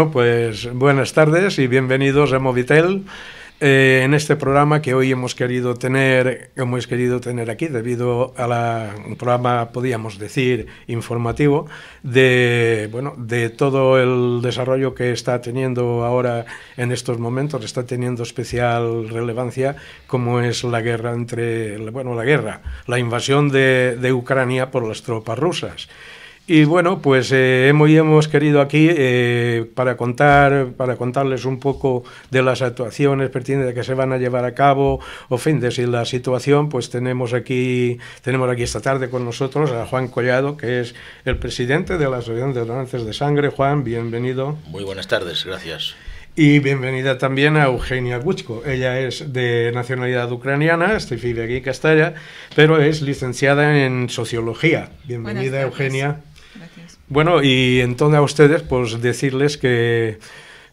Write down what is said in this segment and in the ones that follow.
Bueno, pues buenas tardes y bienvenidos a Movitel. Eh, en este programa que hoy hemos querido tener, hemos querido tener aquí debido a un programa, podríamos decir, informativo de, bueno, de todo el desarrollo que está teniendo ahora en estos momentos, está teniendo especial relevancia como es la guerra entre, bueno, la guerra, la invasión de Ucrania por las tropas rusas. Y bueno, pues eh, hemos, querido aquí eh, para, contar, para contarles un poco de las actuaciones pertinentes que se van a llevar a cabo, o fin de si la situación, pues tenemos aquí, tenemos aquí esta tarde con nosotros a Juan Collado, que es el presidente de la Asociación de Donantes de Sangre. Juan, bienvenido. Muy buenas tardes, gracias. Y bienvenida también a Eugenia Guchko. Ella es de nacionalidad ucraniana, vive aquí en Castalla, pero es licenciada en sociología. Bienvenida, Eugenia. Bueno, y entonces a ustedes, pues decirles que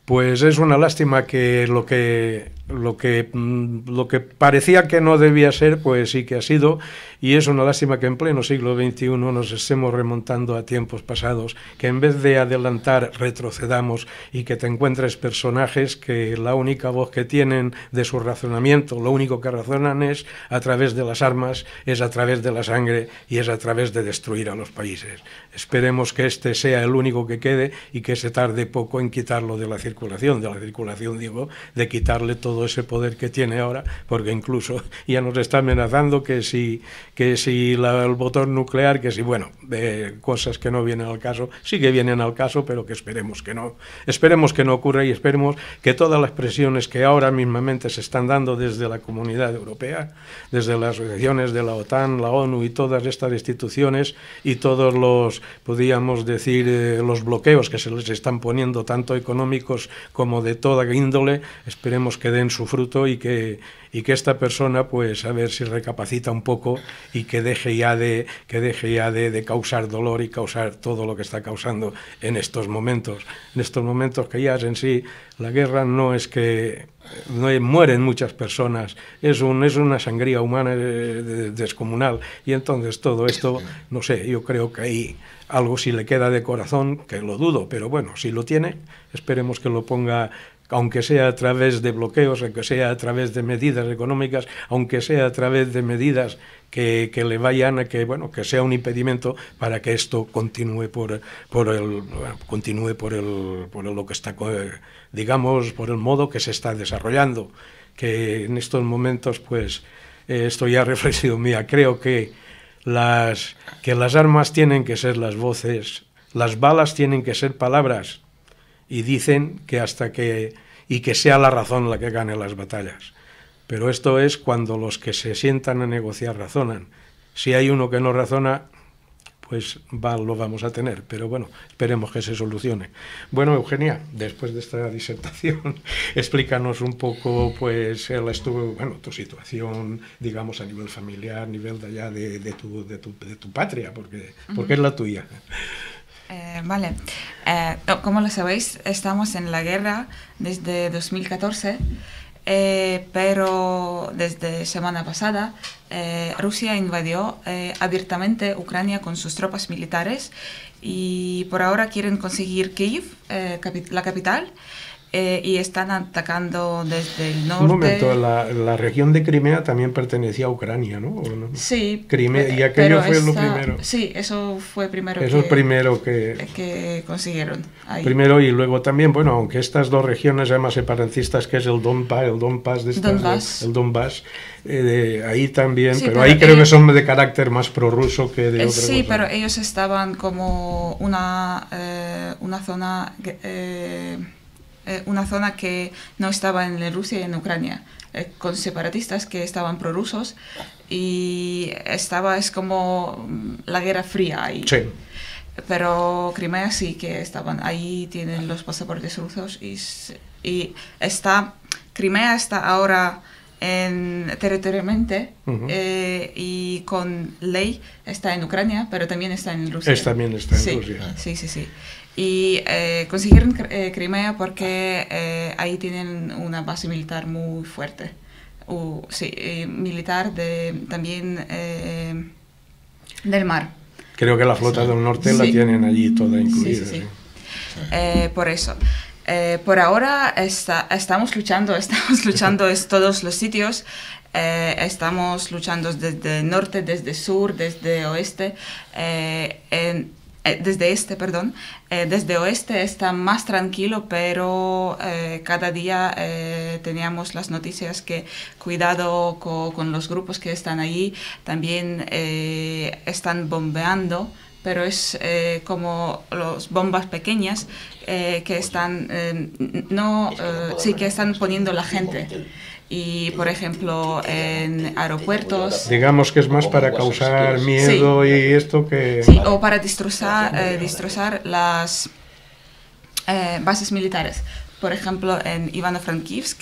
pues es una lástima que lo que lo que, mm, lo que parecía que no debía ser, pues sí que ha sido, y es una lástima que en pleno siglo XXI nos estemos remontando a tiempos pasados, que en vez de adelantar retrocedamos y que te encuentres personajes que la única voz que tienen de su razonamiento, lo único que razonan es a través de las armas, es a través de la sangre y es a través de destruir a los países. Esperemos que este sea el único que quede y que se tarde poco en quitarlo de la circulación, de la circulación digo, de quitarle todo ese poder que tiene ahora, porque incluso ya nos está amenazando que si, que si el botón nuclear, que si, bueno, cosas que no vienen al caso, sí que vienen al caso, pero que esperemos que no. Esperemos que no ocurra y esperemos que todas las presiones que ahora mismamente se están dando desde la comunidad europea, desde las regiones de la OTAN, la ONU y todas estas instituciones y todos los, podríamos decir, eh, los bloqueos que se les están poniendo, tanto económicos como de toda índole, esperemos que den su fruto y que, y que esta persona, pues a ver si recapacita un poco y que deje ya, de, que deje ya de, causar dolor y causar todo lo que está causando en estos momentos. En estos momentos que ya en sí la guerra no es que no mueren muchas personas, es, un, es una sangría humana eh, descomunal y entonces todo esto, no sé, yo creo que ahí algo si le queda de corazón, que lo dudo, pero bueno, si lo tiene, esperemos que lo ponga aunque sea a través de bloqueos, aunque sea a través de medidas económicas, aunque sea a través de medidas que, le vayan a que, bueno, que sea un impedimento para que esto continúe por, el, continúe por, lo que está, digamos, por el modo que se está desarrollando. Que en estos momentos, pues, eh, esto ya reflexionado mía, creo que las, que las armas tienen que ser las voces, las balas tienen que ser palabras y dicen que hasta que y que sea la razón la que gane las batallas. Pero esto es cuando los que se sientan a negociar razonan. Si hay uno que no razona, pues lo vamos a tener. Pero bueno, esperemos que se solucione. Bueno, Eugenia, después de esta disertación, explícanos un poco, pues, estuvo, bueno, tu situación, digamos, a nivel familiar, a nivel de allá de, tu, de, tu, de tu, patria, porque, porque es la tuya. Eh, vale. Eh, oh, como lo sabéis, estamos en la guerra desde 2014, eh, pero desde semana pasada Rusia invadió abiertamente Ucrania con sus tropas militares y por ahora quieren conseguir Kiev, la capital. Eh, y están atacando desde el norte. Un momento, la, región de Crimea también pertenecía a Ucrania, ¿no? Sí. Crimea, y aquello fue lo primero. Sí, eso fue primero. Eso es primero que, consiguieron. Primero y luego también, bueno, aunque estas dos regiones además separatistas, que es el Donbass, el Donbass, El, eh, ahí también, pero, ahí creo que son de carácter más prorruso que de eh, Sí, pero ellos estaban como una, eh, una zona eh, una zona que no estaba en Rusia y en Ucrania, eh, con separatistas que estaban prorrusos y estaba, es como mm, la Guerra Fría ahí. Pero Crimea sí que estaban, ahí tienen los pasaportes rusos y, y está, Crimea está ahora en, territorialmente eh, y con ley está en Ucrania, pero también está en Rusia. también está en Rusia. Sí, sí, sí. Y eh, consiguieron eh, Crimea porque ahí tienen una base militar muy fuerte. sí, militar también del mar. Creo que la flota del norte la tienen allí toda incluida. por eso. Eh, por ahora estamos luchando, estamos luchando en todos los sitios. Eh, estamos luchando desde norte, desde sur, desde oeste. Eh, desde este, perdón, desde oeste está más tranquilo, pero cada día teníamos las noticias que cuidado con los grupos que están ahí, también están bombeando pero es eh, como las bombas pequeñas eh, que están eh, no sí que están poniendo la gente y por ejemplo en aeropuertos digamos que es más para causar miedo y esto que sí o para destrozar destrozar las bases militares por ejemplo en Ivano-Frankivsk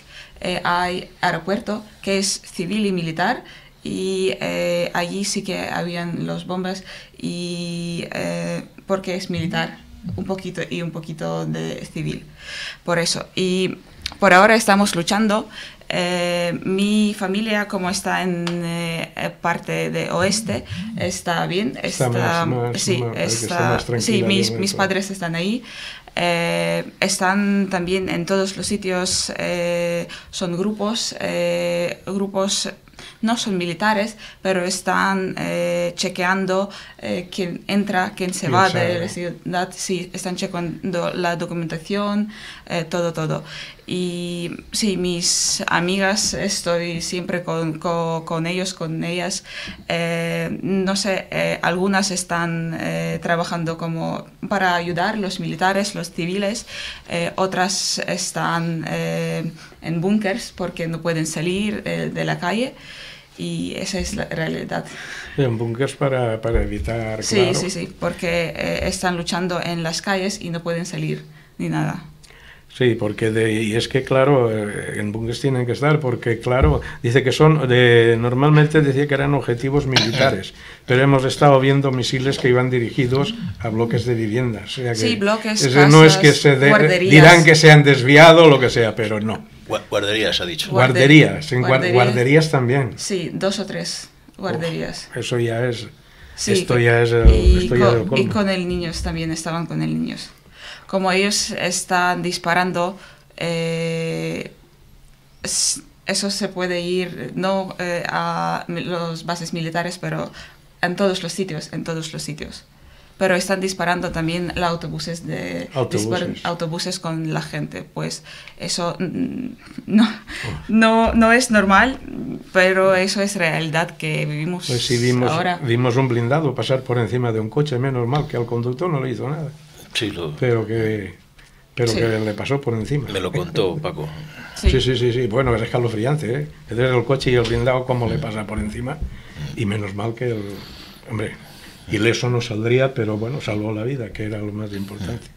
hay aeropuerto que es civil y militar y eh, allí sí que habían los bombas y eh, porque es militar un poquito y un poquito de civil por eso y por ahora estamos luchando eh, mi familia como está en parte de oeste está bien está, sí, está, sí mis, padres están ahí están también en todos los sitios, son grupos, grupos no son militares, pero están eh, chequeando eh, quién entra, quién se va de la ciudad, sí, están chequeando la documentación, eh, todo, todo. Y sí, mis amigas, estoy siempre con, ellos, con ellas. Eh, no sé, eh, algunas están eh, trabajando como para ayudar los militares, los civiles, otras están en búnkers porque no pueden salir de la calle y esa es la realidad. En búnkers para, para, evitar... Sí, sí, sí, porque están luchando en las calles y no pueden salir ni nada. Sí, porque de, y es que claro, eh, en bunkers tienen que estar, porque claro, dice que son, de, normalmente decía que eran objetivos militares, pero hemos estado viendo misiles que iban dirigidos a bloques de viviendas. sí, bloques, no es que se dirán que se han desviado o lo que sea, pero no. Guarderías, ha dicho. Guarderías, en guarderías, también. Sí, dos o tres guarderías. eso ya es. esto ya es el, y, esto ya con, y con el niños también, estaban con el niños como ellos están disparando, eh, eso se puede ir no eh, a las bases militares, pero en todos los sitios, en todos los sitios. Pero están disparando también los autobuses de autobuses. con la gente, pues eso mm, no, no, es normal, pero eso es realidad que vivimos. Pues ahora. vimos un blindado pasar por encima de un coche, menos mal que al conductor no le hizo nada. Pero que pero que le pasó por encima. Me lo contó Paco. Sí, sí, sí, sí. Bueno, es escalofriante, ¿eh? el coche y el blindado como le mm. pasa por encima. Mm. Y menos mal que el... Hombre, eso no saldría, pero bueno, salvó la vida, que era lo más importante.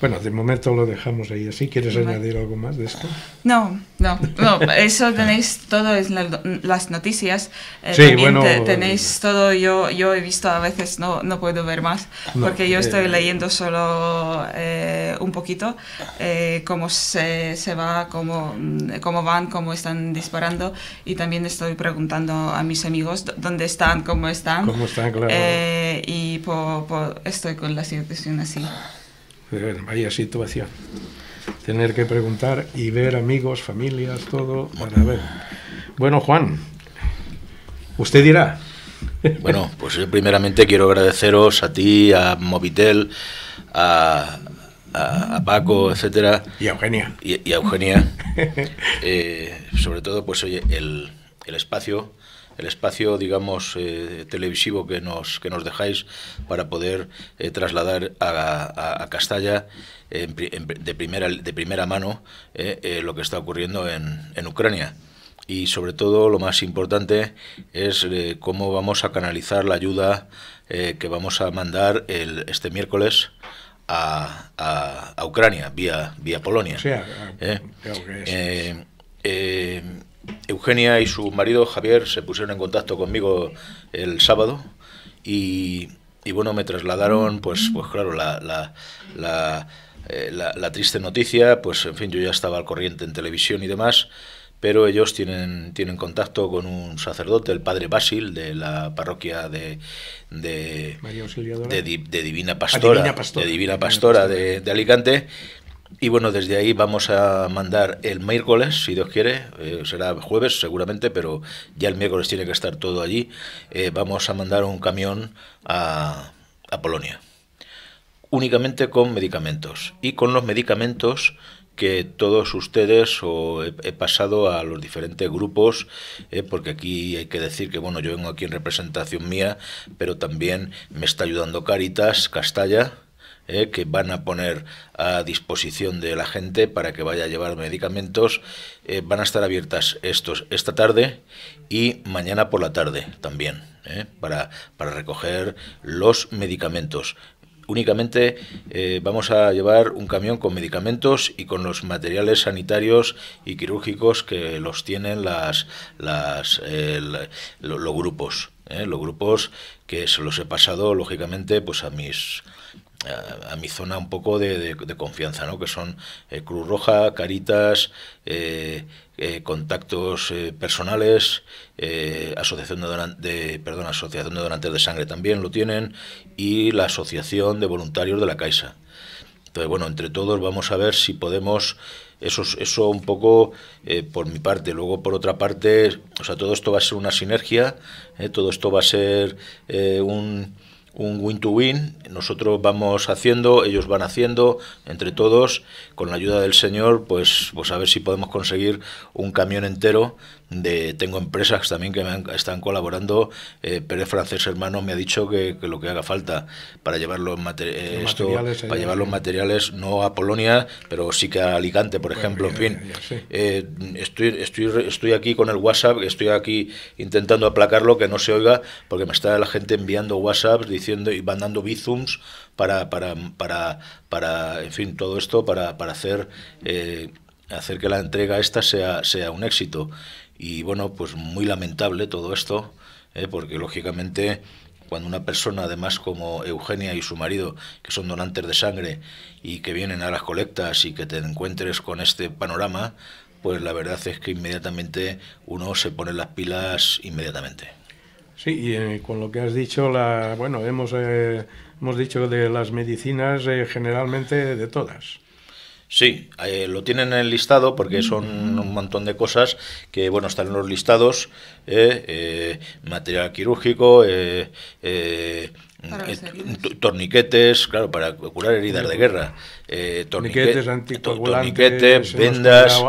Bueno, de momento lo dejamos ahí así. ¿Quieres añadir algo más de esto? No, no, no. Eso tenéis todo las noticias. Eh, sí, bueno. tenéis eh, todo. Yo, yo he visto a veces, no, no puedo ver más, porque yo estoy eh, leyendo solo un poquito cómo se, se va, cómo, mm, cómo van, cómo están disparando. Y también estoy preguntando a mis amigos dónde están, cómo están. Cómo están, claro. y estoy con la situación así. Pues, vaya situación. Tener que preguntar y ver amigos, familias, todo ver. Bueno, Juan, usted dirá. Bueno, pues yo eh, primeramente quiero agradeceros a ti, a Movitel, a, Paco, etcétera. Y a Eugenia. Y, a Eugenia. Eh, sobre todo, pues oye, el, el espacio el espacio, digamos, eh, televisivo que nos, que nos dejáis para poder eh, trasladar a, a, Castalla de, primera, de primera mano eh, lo que está ocurriendo en, Ucrania. Y sobre todo, lo más importante es cómo vamos a canalizar la ayuda que vamos a mandar el, este miércoles a, Ucrania, vía, vía Polonia. Eugenia y su marido Javier se pusieron en contacto conmigo el sábado y, bueno, me trasladaron, pues, pues claro, la, eh, la, la, triste noticia, pues en fin, yo ya estaba al corriente en televisión y demás, pero ellos tienen, tienen contacto con un sacerdote, el padre Basil, de la parroquia de, de, Divina Pastora, de, de Alicante y bueno, desde ahí vamos a mandar el miércoles, si Dios quiere, eh, será jueves seguramente, pero ya el miércoles tiene que estar todo allí. Eh, vamos a mandar un camión a, Polonia, únicamente con medicamentos. Y con los medicamentos que todos ustedes o he, pasado a los diferentes grupos, eh, porque aquí hay que decir que bueno, yo vengo aquí en representación mía, pero también me está ayudando Caritas Castalla, eh, que van a poner a disposición de la gente para que vaya a llevar medicamentos. Eh, van a estar abiertas estos esta tarde y mañana por la tarde también, eh, para, para recoger los medicamentos únicamente vamos a llevar un camión con medicamentos y con los materiales sanitarios y quirúrgicos que los tienen las, los grupos. los grupos que se los he pasado, lógicamente, pues a mis a, mi zona un poco de, confianza, ¿no? que son eh, Cruz Roja, Caritas, eh, eh, contactos personales, asociación de, perdón, asociación de donantes de sangre también lo tienen y la asociación de voluntarios de la Caixa. Entonces, bueno, entre todos vamos a ver si podemos, eso, eso un poco por mi parte, luego por otra parte, o sea, todo esto va a ser una sinergia, todo esto va a ser un un win to win. Nosotros vamos haciendo, ellos van haciendo, entre todos, con la ayuda del Señor, pues, pues a ver si podemos conseguir un camión entero tengo empresas también que me están colaborando. Eh, Pérez Francés hermano me ha dicho que, lo que haga falta para llevar los, eh, materiales, para llevar los materiales no a Polonia, pero sí que a Alicante, por pues ejemplo. en fin, eh, estoy, estoy, estoy aquí con el WhatsApp, estoy aquí intentando aplacarlo, que no se oiga, porque me está la gente enviando whatsapp diciendo y mandando bizums para, para, para, para, en fin, todo esto para, hacer, eh, hacer que la entrega esta sea, sea un éxito. Y bueno, pues muy lamentable todo esto, ¿eh? porque lógicamente cuando una persona, además como Eugenia y su marido, que son donantes de sangre y que vienen a las colectas y que te encuentres con este panorama, pues la verdad es que inmediatamente uno se pone las pilas inmediatamente. Sí, y eh, con lo que has dicho, la, bueno, hemos, eh, hemos dicho de las medicinas generalmente de todas. Sí, eh, lo tienen en el listado porque mm. son un montón de cosas que, bueno, están en los listados, eh, eh, material quirúrgico, torniquetes, claro, para curar heridas de mm. guerra, torniquetes, torniquetes, vendas,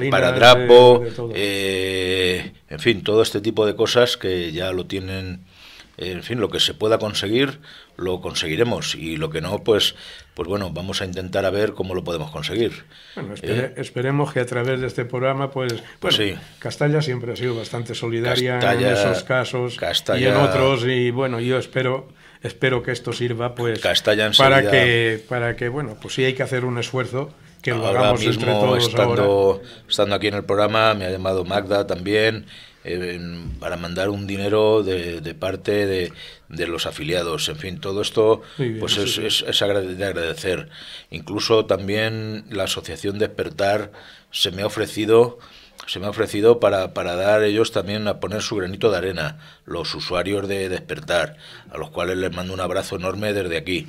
esparadrapo, en fin, todo este tipo de cosas que ya lo tienen en fin, lo que se pueda conseguir lo conseguiremos y lo que no, pues, pues bueno, vamos a intentar a ver cómo lo podemos conseguir. Bueno, ¿Eh? esperemos que a través de este programa, pues, pues sí. Castalla siempre ha sido bastante solidaria en esos casos y en otros y bueno, yo espero espero que esto sirva pues para que, para que, bueno, pues sí hay que hacer un esfuerzo que lo hagamos entre todos estando, aquí en el programa, me ha llamado Magda también, eh, para mandar un dinero de, parte de, los afiliados. En fin, todo esto pues es, es de agradecer. Incluso también la Asociación Despertar se me ha ofrecido se me ha ofrecido para, para, dar ellos también a poner su granito de arena, los usuarios de Despertar, a los cuales les mando un abrazo enorme desde aquí.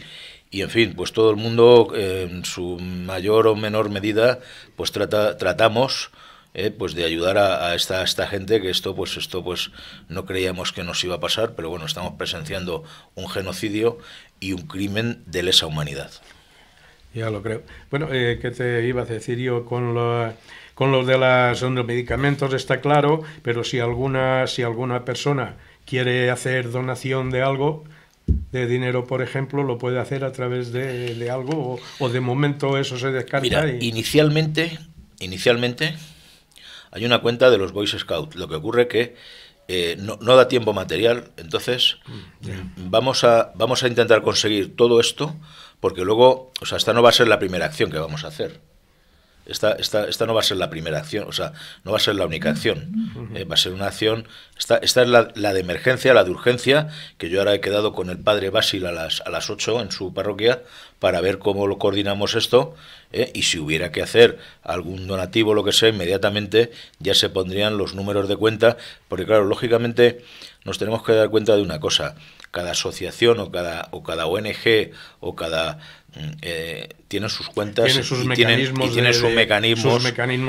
Y en fin, pues todo el mundo, eh, en su mayor o menor medida, pues tratamos eh, pues de ayudar a, esta, esta, gente que esto pues esto pues no creíamos que nos iba a pasar, pero bueno, estamos presenciando un genocidio y un crimen de lesa humanidad. Ya lo creo. Bueno, eh, ¿qué te iba a decir yo con la... Con lo de, las, los medicamentos está claro, pero si alguna, si alguna persona quiere hacer donación de algo, de dinero, por ejemplo, lo puede hacer a través de, algo o, de momento eso se descarta. Mira, inicialmente, inicialmente hay una cuenta de los Boy Scouts. Lo que ocurre que eh, no, da tiempo material, entonces mm, vamos, a, vamos a intentar conseguir todo esto porque luego, o sea, esta no va a ser la primera acción que vamos a hacer. Esta, esta, esta, no va a ser la primera acción, o sea, no va a ser la única acción. Eh, va a ser una acción. Esta, esta es la, de emergencia, la de urgencia, que yo ahora he quedado con el padre Basil a las, a las 8 en su parroquia para ver cómo lo coordinamos esto. Eh, y si hubiera que hacer algún donativo, lo que sea, inmediatamente ya se pondrían los números de cuenta, porque, claro, lógicamente nos tenemos que dar cuenta de una cosa cada asociación o cada, o cada ONG o cada mm, eh, tiene sus cuentas tiene sus y mecanismos tiene, sus, mecanismos,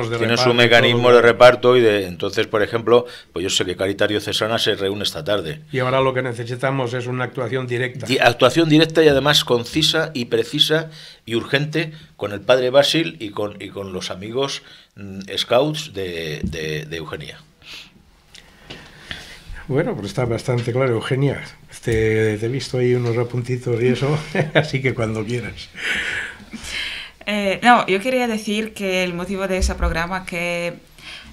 de reparto, su mecanismo de reparto y de entonces por ejemplo pues yo sé que Caritario Cesana se reúne esta tarde y ahora lo que necesitamos es una actuación directa y actuación directa y además concisa y precisa y urgente con el padre Basil y con, y con los amigos mm, scouts de Eugenia bueno, pues está bastante claro, Eugenia. Te, he visto ahí unos apuntitos y eso, así que cuando quieras. Eh, no, yo quería decir que el motivo de ese programa que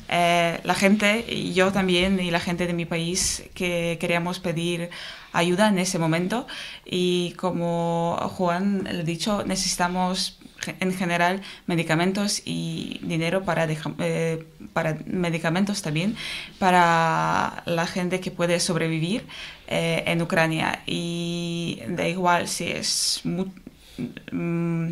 eh, la gente, y yo también, y la gente de mi país, que queríamos pedir ayuda en ese momento. Y como Juan le ha dicho, necesitamos en general medicamentos y dinero para, eh, para medicamentos también para la gente que puede sobrevivir eh, en Ucrania. Y da igual si es... Mm,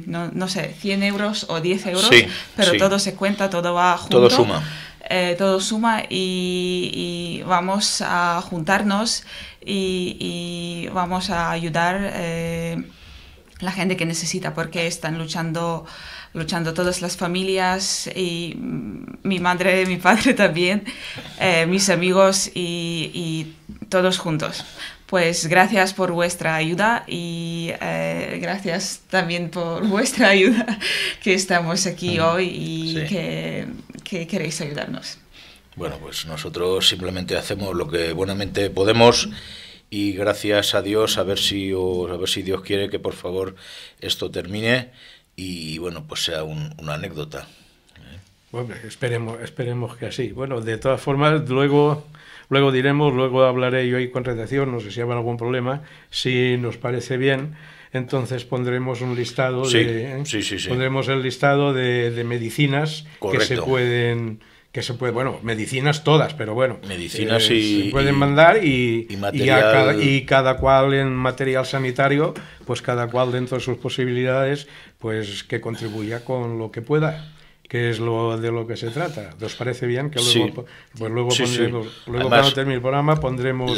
no, sé, 100 euros o 10 euros, pero todo se cuenta, todo va junto. Todo suma. Eh, todo suma y, vamos a juntarnos y, vamos a ayudar la gente que necesita, porque están luchando, luchando todas las familias y mm, mi madre, mi padre también, eh, mis amigos y, todos juntos. Pues gracias por vuestra ayuda y eh, gracias también por vuestra ayuda que estamos aquí mm, hoy y que, queréis ayudarnos. Bueno, pues nosotros simplemente hacemos lo que buenamente podemos y gracias a Dios a ver si a ver si Dios quiere que por favor esto termine y bueno pues sea una anécdota ¿eh? bueno, esperemos esperemos que así bueno de todas formas luego luego diremos luego hablaré yo ahí con redacción no sé si habrá algún problema si nos parece bien entonces pondremos un listado de, ¿eh? pondremos el listado de, medicinas que se pueden que se puede, bueno, medicinas todas, pero bueno, medicinas eh, y, se pueden mandar y, y, cada, cual en material sanitario, pues cada cual dentro de sus posibilidades, pues que contribuya con lo que pueda que es lo de lo que se trata. ¿Os parece bien que luego, pues luego, pondremos, luego cuando termine el programa pondremos,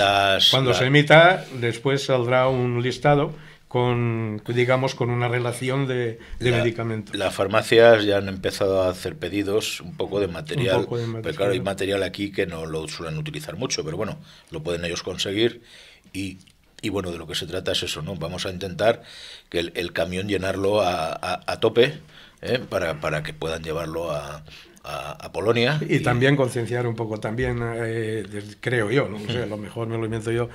cuando se emita, después saldrá un listado con, digamos, con una relación de, medicamentos. Las farmacias ya han empezado a hacer pedidos un poco de material, claro, hay material aquí que no lo suelen utilizar mucho, pero bueno, lo pueden ellos conseguir y bueno, de lo que se trata es eso, ¿no? Vamos a intentar que el, camión llenarlo a, tope ¿eh? para, para, que puedan llevarlo a, a, Polonia. Y, también concienciar un poco, también eh, creo yo, no sé, a lo mejor me lo invento yo,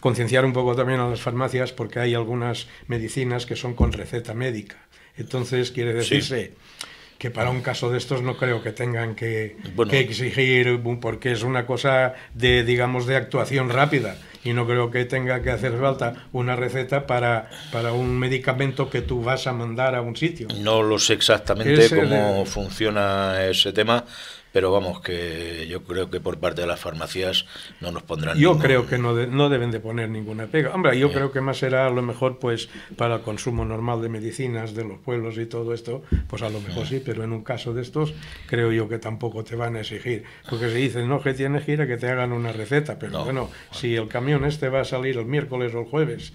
concienciar un poco también a las farmacias porque hay algunas medicinas que son con receta médica. Entonces quiere decirse... que para un caso de estos no creo que tengan que, exigir, porque es una cosa de, digamos, de actuación rápida y no creo que tenga que hacer falta una receta para, para un medicamento que tú vas a mandar a un sitio. No lo sé exactamente cómo funciona ese tema, pero vamos, que yo creo que por parte de las farmacias no nos pondrán. Yo creo que no, no deben de poner ninguna pega. Hombre, yo creo que más será a lo mejor pues para el consumo normal de medicinas de los pueblos y todo esto, pues a lo mejor sí, pero en un caso de estos creo yo que tampoco te van a exigir. Porque si dicen, no, que tienes gira, que te hagan una receta, pero bueno, si el camión este va a salir el miércoles o el jueves,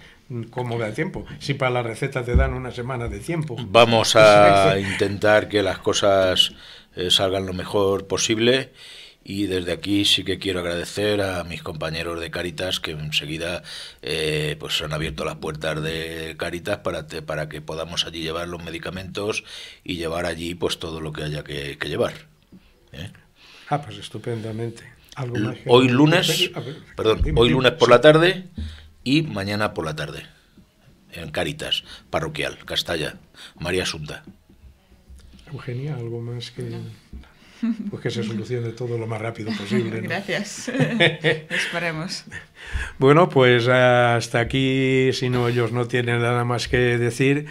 ¿cómo da tiempo? Si para la receta te dan una semana de tiempo. Vamos a intentar que las cosas eh, salgan lo mejor posible. Y desde aquí sí que quiero agradecer a mis compañeros de Caritas que enseguida eh, pues han abierto las puertas de Caritas para, para que podamos allí llevar los medicamentos y llevar allí pues todo lo que haya que, llevar. ¿eh? Ah, pues estupendamente. hoy lunes, perdón, hoy lunes por la tarde y mañana por la tarde en Caritas, parroquial, Castalla, María Asunta. Eugenia, algo más que... Pues que se solucione todo lo más rápido posible. Gracias. Esperemos. Bueno, pues hasta aquí, si no ellos no tienen nada más que decir,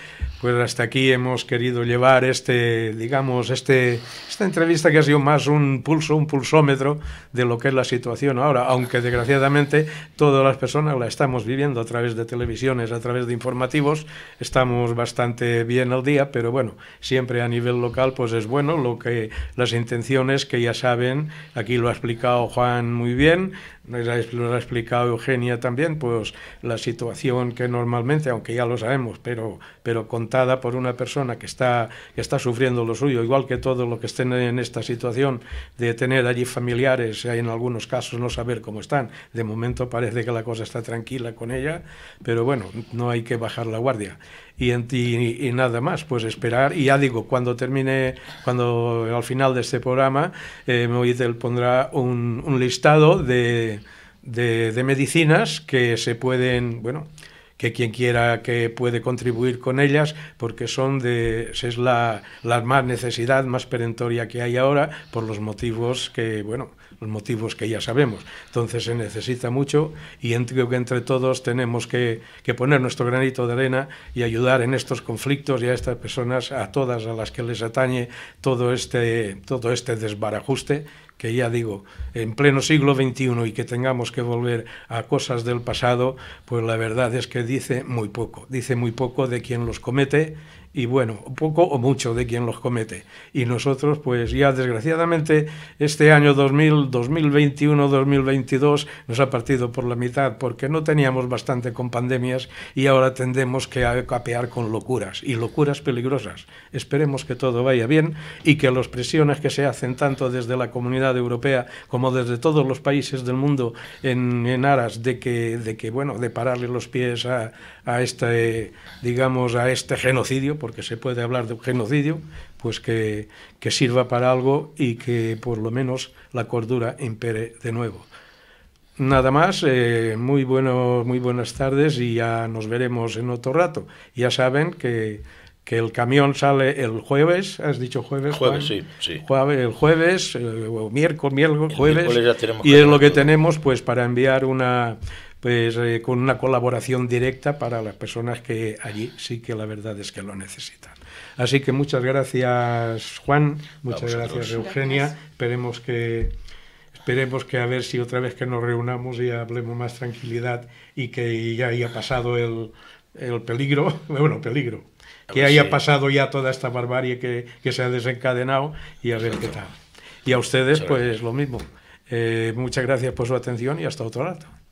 pues hasta aquí hemos querido llevar este, digamos, este, esta entrevista que ha sido más un pulso, un pulsómetro de lo que es la situación ahora, aunque desgraciadamente todas las personas la estamos viviendo a través de televisiones, a través de informativos, estamos bastante bien al día, pero bueno, siempre a nivel local pues es bueno lo que las intenciones que ya saben, aquí lo ha explicado Juan muy bien, lo ha explicado Eugenia también, pues la situación que normalmente, aunque ya lo sabemos, pero, pero contada por una persona que está, que está sufriendo lo suyo, igual que todos los que estén en esta situación de tener allí familiares, en algunos casos no saber cómo están. De momento parece que la cosa está tranquila con ella, pero bueno, no hay que bajar la guardia y, y, nada más, pues esperar. Y ya digo, cuando termine, cuando al final de este programa, eh, pondrá un, listado de, de, de medicinas que se pueden, bueno, que quien quiera que puede contribuir con ellas, porque son de, es la, más necesidad más perentoria que hay ahora, por los motivos que, bueno, los motivos que ya sabemos. Entonces se necesita mucho y creo que entre todos tenemos que, que, poner nuestro granito de arena y ayudar en estos conflictos y a estas personas, a todas a las que les atañe todo este, todo este desbarajuste que ya digo, en pleno siglo XXI y que tengamos que volver a cosas del pasado, pues la verdad es que dice muy poco, dice muy poco de quien los comete y bueno, poco o mucho de quien los comete. Y nosotros, pues ya desgraciadamente, este año 2000, 2021, 2022 nos ha partido por la mitad porque no teníamos bastante con pandemias y ahora tendemos que capear con locuras y locuras peligrosas. Esperemos que todo vaya bien y que las presiones que se hacen tanto desde la comunidad europea como desde todos los países del mundo en, aras de que, de que, bueno, de pararle los pies a, a este, digamos, a este genocidio, porque se puede hablar de un genocidio, pues que, sirva para algo y que por lo menos la cordura impere de nuevo. Nada más, eh, muy, bueno, muy buenas tardes y ya nos veremos en otro rato. Ya saben que, que el camión sale el jueves, ¿has dicho jueves? Jueves, sí, sí. Jueves, el jueves, eh, o miércoles, jueves. y es lo que tenemos pues para enviar una, pues eh, con una colaboración directa para las personas que allí sí que la verdad es que lo necesitan. Así que muchas gracias Juan, muchas gracias Eugenia, esperemos que esperemos que a ver si otra vez que nos reunamos y hablemos más tranquilidad y que ya haya pasado el, el peligro, bueno, peligro, que haya pasado ya toda esta barbarie que, que, se ha desencadenado y a ver qué tal. Y a ustedes, pues lo mismo. Eh, muchas gracias por su atención y hasta otro rato.